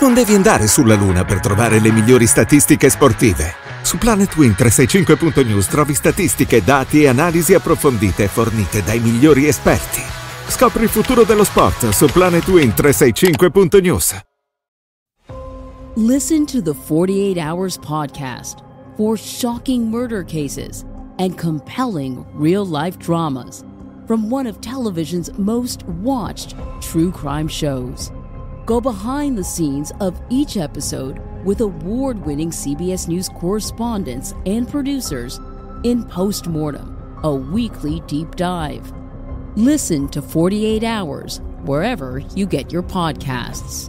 Non devi andare sulla Luna per trovare le migliori statistiche sportive. Su planetwin 365news trovi statistiche, dati e analisi approfondite fornite dai migliori esperti. Scopri il futuro dello sport su planetwin 365news Listen to the 48 Hours podcast for shocking murder cases and compelling real-life dramas from one of television's most watched true crime shows. go behind the scenes of each episode with award winning CBS News correspondents and producers in Postmortem, a weekly deep dive. Listen to 48 Hours wherever you get your podcasts.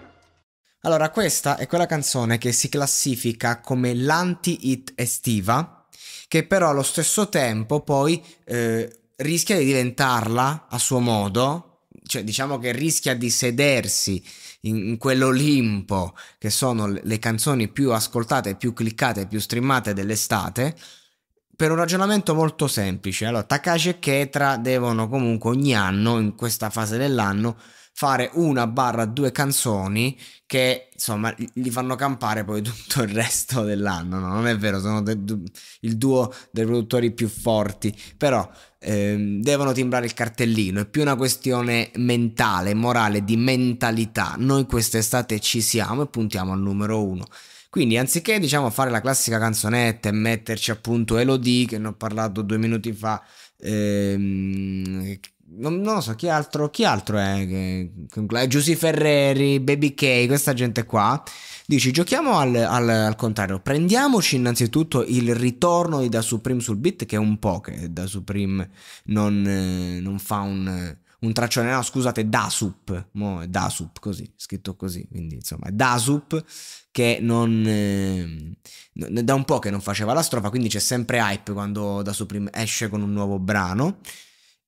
Allora, questa è quella canzone che si classifica come l'anti-hit estiva, che però allo stesso tempo poi eh, rischia di diventarla a suo modo, cioè diciamo che rischia di sedersi in, in quell'Olimpo che sono le, canzoni più ascoltate, più cliccate, più streamate dell'estate, per un ragionamento molto semplice. Allora, Takashi e Ketra devono comunque ogni anno, in questa fase dell'anno, fare una barra due canzoni che insomma gli fanno campare poi tutto il resto dell'anno. No, non è vero, sono de- du- il duo dei produttori più forti, però ehm, devono timbrare il cartellino. È più una questione mentale, morale, di mentalità. Noi quest'estate ci siamo e puntiamo al numero uno. Quindi anziché diciamo fare la classica canzonetta e metterci appunto Elodie, che ne ho parlato due minuti fa, ehm, non, non, lo so chi altro, chi altro è che, Giusy Ferreri, Baby K, questa gente qua. Dici, giochiamo al, al, al, contrario. Prendiamoci innanzitutto il ritorno di Da Supreme sul beat, che è un po' che Da Supreme non, eh, non fa un, un traccione. No, scusate, Da Sup. Mo è Da Sup, così, scritto così. Quindi, insomma, Da Sup che non... Eh, da un po' che non faceva la strofa, quindi c'è sempre hype quando Da Supreme esce con un nuovo brano.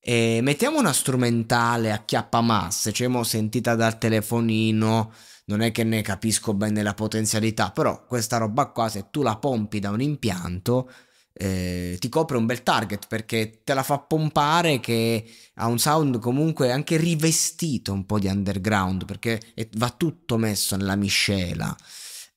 E mettiamo una strumentale a chiappa chiappamasse, ci cioè abbiamo sentita dal telefonino, non è che ne capisco bene la potenzialità, però questa roba qua se tu la pompi da un impianto eh, ti copre un bel target perché te la fa pompare che ha un sound comunque anche rivestito un po' di underground perché va tutto messo nella miscela.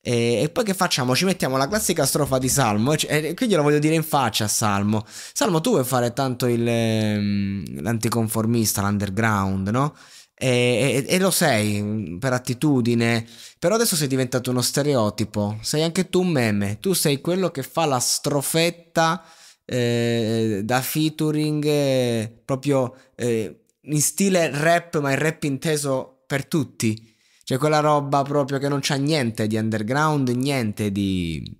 E, e, poi che facciamo? Ci mettiamo la classica strofa di Salmo. E, e qui glielo voglio dire in faccia a Salmo. Salmo, tu vuoi fare tanto il, ehm, l'anticonformista, l'underground, no? E, e, lo sei mm, per attitudine, però adesso sei diventato uno stereotipo. Sei anche tu un meme. Tu sei quello che fa la strofetta eh, da featuring eh, proprio eh, in stile rap, ma il rap inteso per tutti. Cioè quella roba proprio che non c'ha niente di underground, niente di,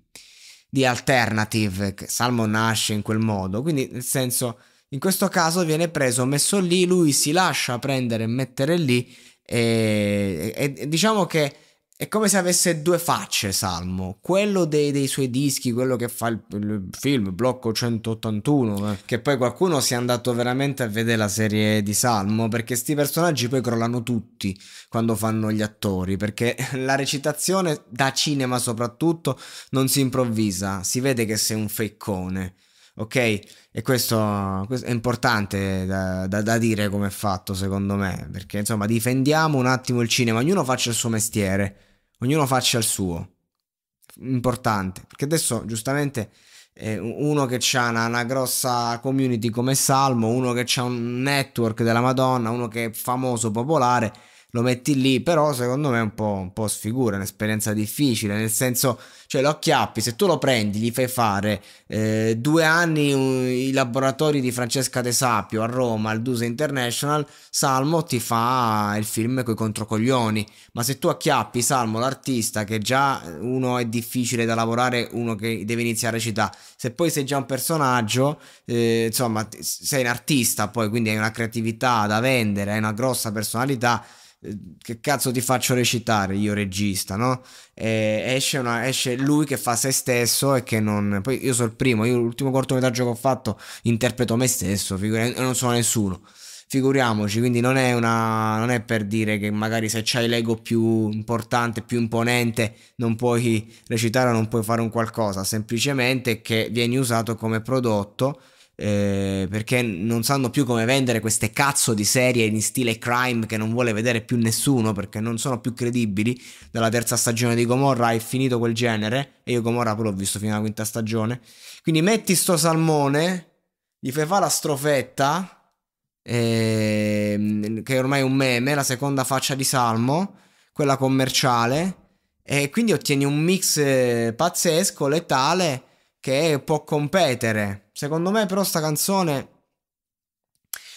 di alternative. Salmo nasce in quel modo. Quindi nel senso, in questo caso viene preso, messo lì, lui si lascia prendere e mettere lì. E, e, e diciamo che è come se avesse due facce Salmo, quello dei, dei suoi dischi, quello che fa il, il film Blocco 181, eh. che poi qualcuno si è andato veramente a vedere la serie di Salmo, perché questi personaggi poi crollano tutti quando fanno gli attori, perché la recitazione da cinema soprattutto non si improvvisa, si vede che sei un feccone ok? E questo, questo è importante da, da, da, dire come è fatto, secondo me, perché insomma difendiamo un attimo il cinema, ognuno faccia il suo mestiere ognuno faccia il suo. Importante, perché adesso giustamente eh, uno che ha una, una, grossa community come Salmo, uno che ha un network della Madonna, uno che è famoso, popolare, lo metti lì, però secondo me è un po', un po sfigura, è un'esperienza difficile, nel senso, cioè lo acchiappi, se tu lo prendi, gli fai fare eh, due anni un, i laboratori di Francesca De Sapio a Roma, al Duse International, Salmo ti fa il film coi controcoglioni, ma se tu acchiappi Salmo, l'artista, che già uno è difficile da lavorare, uno che deve iniziare a recitare, se poi sei già un personaggio, eh, insomma, sei un artista poi, quindi hai una creatività da vendere, hai una grossa personalità, che cazzo ti faccio recitare io regista, no? E esce, una, esce lui che fa se stesso e che non... Poi io sono il primo, io l'ultimo cortometraggio che ho fatto interpreto me stesso, figura, non sono nessuno. Figuriamoci, quindi non è, una, non è per dire che magari se c'hai l'ego più importante, più imponente, non puoi recitare o non puoi fare un qualcosa, semplicemente che vieni usato come prodotto eh, perché non sanno più come vendere queste cazzo di serie in stile crime che non vuole vedere più nessuno perché non sono più credibili. Dalla terza stagione di Gomorra è finito quel genere e io Gomorra poi l'ho visto fino alla quinta stagione. Quindi metti sto salmone, gli fai fare la strofetta, eh, che è ormai un meme, la seconda faccia di Salmo, quella commerciale, e quindi ottieni un mix eh, pazzesco, letale, che può competere Secondo me però sta canzone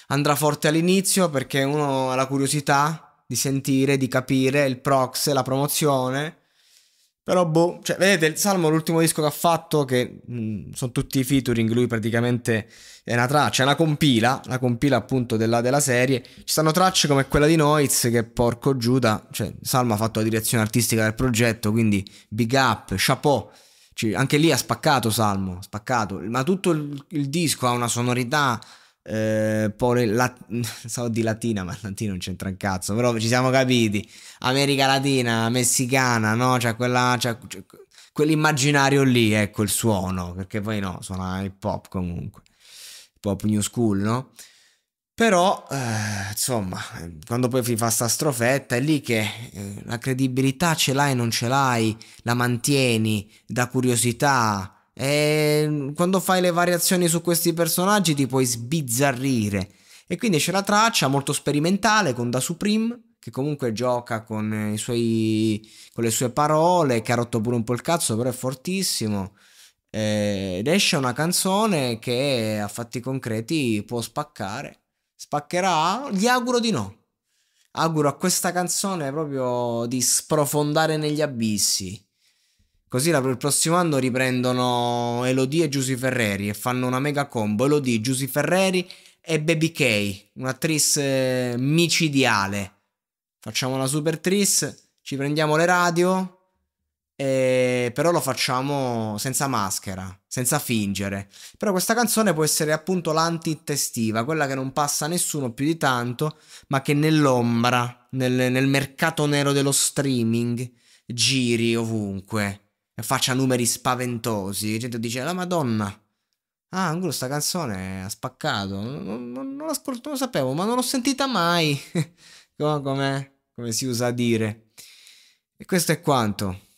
andrà forte all'inizio perché uno ha la curiosità di sentire, di capire il prox, la promozione. Però boh, cioè, vedete, il Salmo l'ultimo disco che ha fatto, che mh, sono tutti i featuring, lui praticamente è una traccia, è una compila, la compila appunto della, della, serie. Ci stanno tracce come quella di Noiz, che porco Giuda, cioè Salmo ha fatto la direzione artistica del progetto, quindi big up, chapeau. Cioè, anche lì ha spaccato Salmo, ha spaccato, ma tutto il, il disco ha una sonorità eh, pole, la, so di latina, ma latino non c'entra un cazzo, però ci siamo capiti. America Latina, messicana, no? Cioè quella, cioè, cioè, quell'immaginario lì, ecco il suono, perché poi no, suona hip hop comunque, hip hop new school, no? Però, eh, insomma, quando poi si fa sta strofetta è lì che eh, la credibilità ce l'hai, o non ce l'hai, la mantieni da curiosità. E mm, quando fai le variazioni su questi personaggi ti puoi sbizzarrire. E quindi c'è la traccia molto sperimentale con Da Supreme, che comunque gioca con, suoi, con le sue parole, che ha rotto pure un po' il cazzo, però è fortissimo eh, ed esce una canzone che a fatti concreti può spaccare Spaccherà? Gli auguro di no. Auguro a questa canzone proprio di sprofondare negli abissi. Così il prossimo anno riprendono Elodie e Giusy Ferreri e fanno una mega combo. Elodie, Giusy Ferreri e Baby K, un'attrice eh, micidiale. Facciamo una super tris, ci prendiamo le radio eh, però lo facciamo senza maschera, senza fingere. Però questa canzone può essere appunto l'antitestiva, quella che non passa a nessuno più di tanto, ma che nell'ombra, nel, nel mercato nero dello streaming, giri ovunque e faccia numeri spaventosi. La gente dice, la madonna, ah, Angulo sta canzone ha spaccato, non, non, non, ascolto, non lo sapevo, ma non l'ho sentita mai, come, come si usa a dire. E questo è quanto.